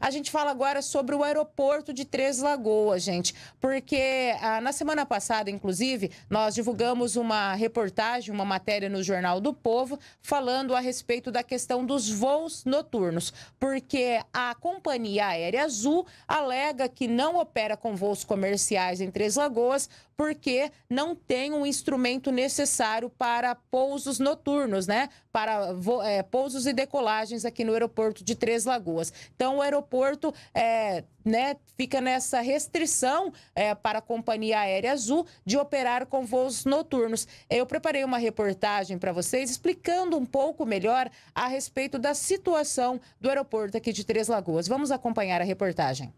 A gente fala agora sobre o aeroporto de Três Lagoas, gente, porque ah, na semana passada, inclusive, nós divulgamos uma reportagem, uma matéria no Jornal do Povo, falando a respeito da questão dos voos noturnos, porque a companhia aérea Azul alega que não opera com voos comerciais em Três Lagoas porque não tem um instrumento necessário para pousos noturnos, né? Para é, pousos e decolagens aqui no aeroporto de Três Lagoas. Então, o aeroporto é, né, fica nessa restrição é, para a Companhia Aérea Azul de operar com voos noturnos. Eu preparei uma reportagem para vocês explicando um pouco melhor a respeito da situação do aeroporto aqui de Três Lagoas. Vamos acompanhar a reportagem.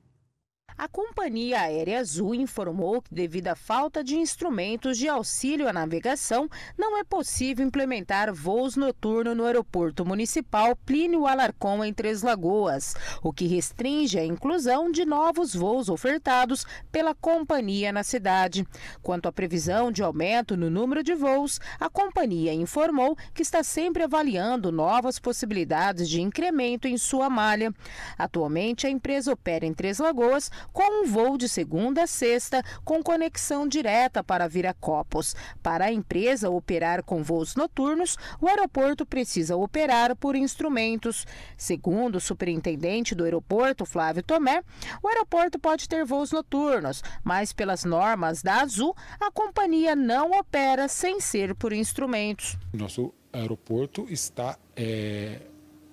A Companhia Aérea Azul informou que, devido à falta de instrumentos de auxílio à navegação, não é possível implementar voos noturnos no aeroporto municipal Plínio Alarcón, em Três Lagoas, o que restringe a inclusão de novos voos ofertados pela companhia na cidade. Quanto à previsão de aumento no número de voos, a companhia informou que está sempre avaliando novas possibilidades de incremento em sua malha. Atualmente, a empresa opera em Três Lagoas com um voo de segunda a sexta com conexão direta para Viracopos. Para a empresa operar com voos noturnos, o aeroporto precisa operar por instrumentos. Segundo o superintendente do aeroporto, Flávio Tomé, o aeroporto pode ter voos noturnos, mas pelas normas da Azul, a companhia não opera sem ser por instrumentos. Nosso aeroporto está é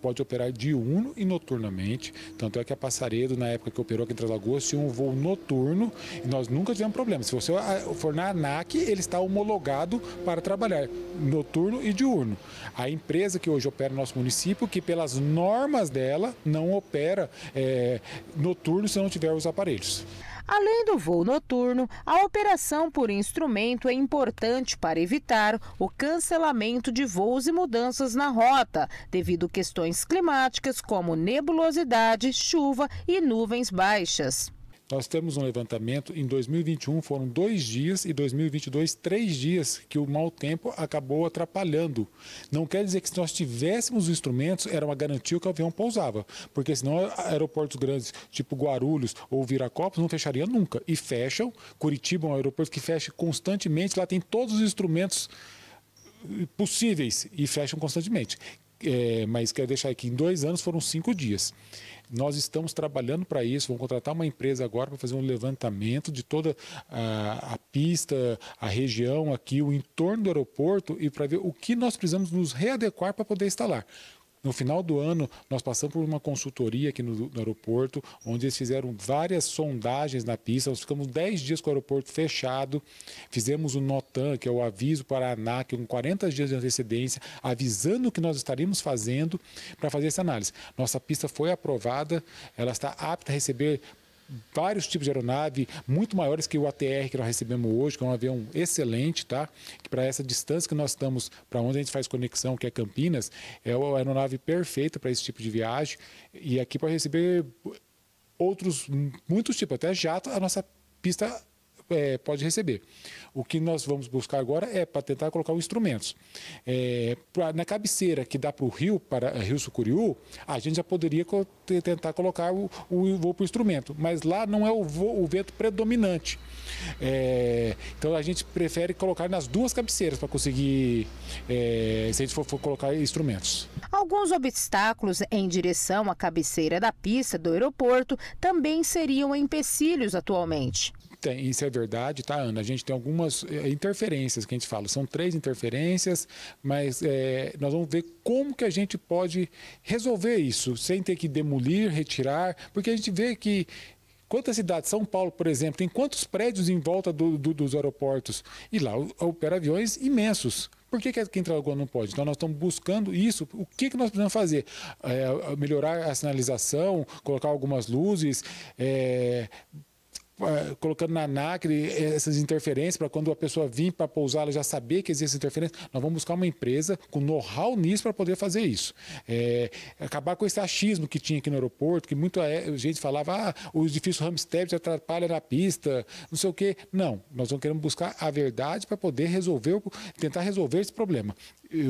pode operar diurno e noturnamente. Tanto é que a Passaredo, na época que operou aqui em Três Lagoas, tinha um voo noturno e nós nunca tivemos problema. Se você ah, for na ANAC, ele está homologado para trabalhar noturno e diurno. A empresa que hoje opera no nosso município, que pelas normas dela, não opera é, noturno se não tiver os aparelhos. Além do voo noturno, a operação por instrumento é importante para evitar o cancelamento de voos e mudanças na rota, devido questões climáticas como nebulosidade, chuva e nuvens baixas. Nós temos um levantamento, em 2021 foram dois dias e 2022 três dias que o mau tempo acabou atrapalhando. Não quer dizer que se nós tivéssemos os instrumentos, era uma garantia que o avião pousava, porque senão aeroportos grandes, tipo Guarulhos ou Viracopos, não fecharia nunca. E fecham, Curitiba é um aeroporto que fecha constantemente, lá tem todos os instrumentos eh, possíveis e fecham constantemente é, mas quero deixar aqui, em dois anos foram cinco dias. Nós estamos trabalhando para isso, vamos contratar uma empresa agora para fazer um levantamento de toda a, a, pista, a região aqui, o entorno do aeroporto e para ver o que nós precisamos nos readequar para poder instalar. No final do ano, nós passamos por uma consultoria aqui no, no aeroporto, onde eles fizeram várias sondagens na pista. Nós ficamos 10 dias com o aeroporto fechado, fizemos o NOTAM, que é o aviso para a ANAC, com 40 dias de antecedência, avisando o que nós estaríamos fazendo para fazer essa análise. Nossa pista foi aprovada, ela está apta a receber vários tipos de aeronave, muito maiores que o ATR que nós recebemos hoje, que é um avião excelente, tá? Que para essa distância que nós estamos, para onde a gente faz conexão, que é Campinas, é a aeronave perfeita para esse tipo de viagem. E aqui para receber outros, muitos tipos, até jato, a nossa pista é, pode receber. O que nós vamos buscar agora é para tentar colocar os instrumentos. É, pra, na cabeceira que dá para o rio, para é, Rio Sucuriú, a gente já poderia co tentar colocar o, o voo para o instrumento, mas lá não é o, voo, o vento predominante. É, então a gente prefere colocar nas duas cabeceiras para conseguir, é, se a gente for, for colocar instrumentos. Alguns obstáculos em direção à cabeceira da pista do aeroporto também seriam empecilhos atualmente. Tem, isso é verdade, tá, Ana? A gente tem algumas eh, interferências que a gente fala. São três interferências, mas é, nós vamos ver como que a gente pode resolver isso, sem ter que demolir, retirar, porque a gente vê que Quantas cidades? São Paulo, por exemplo, tem quantos prédios em volta do, do, dos aeroportos? E lá opera aviões imensos. Por que, que quem trabalhou não pode? Então, nós estamos buscando isso. O que, que nós precisamos fazer? É, melhorar a sinalização, colocar algumas luzes, é, colocando na NACRE eh, essas interferências para quando a pessoa vir para pousar, ela já saber que existe interferência. Nós vamos buscar uma empresa com know-how nisso para poder fazer isso. É, acabar com esse achismo que tinha aqui no aeroporto, que muita eh, gente falava, ah, o edifício Hamstep atrapalha na pista, não sei o quê. Não, nós vamos querer buscar a verdade para poder resolver, tentar resolver esse problema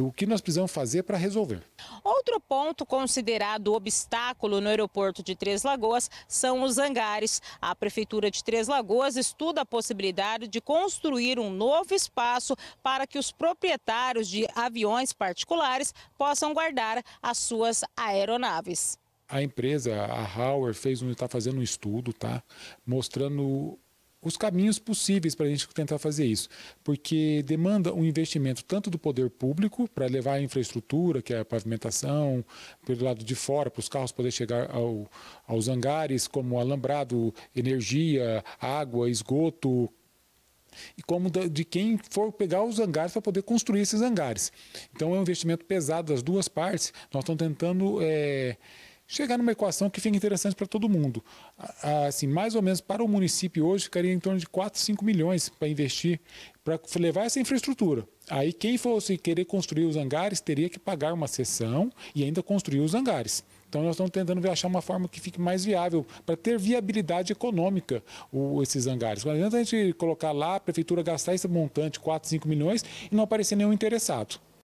o que nós precisamos fazer para resolver. Outro ponto considerado obstáculo no aeroporto de Três Lagoas são os hangares. A Prefeitura de Três Lagoas estuda a possibilidade de construir um novo espaço para que os proprietários de aviões particulares possam guardar as suas aeronaves. A empresa, a Hauer, fez um, está fazendo um estudo, tá? Mostrando os caminhos possíveis para a gente tentar fazer isso, porque demanda um investimento tanto do poder público para levar a infraestrutura, que é a pavimentação, pelo lado de fora, para os carros poderem chegar ao, aos hangares, como alambrado, energia, água, esgoto, e como de quem for pegar os hangares para poder construir esses hangares. Então é um investimento pesado das duas partes. Nós estamos tentando é, chegar numa equação que fica interessante para todo mundo. Assim, mais ou menos para o município hoje ficaria em torno de 4, 5 milhões para investir, para levar essa infraestrutura. Aí quem fosse querer construir os hangares teria que pagar uma sessão e ainda construir os hangares. Então nós estamos tentando achar uma forma que fique mais viável para ter viabilidade econômica o, esses hangares. Não adianta a gente colocar lá, a prefeitura gastar esse montante, 4, 5 milhões, e não aparecer nenhum interessado.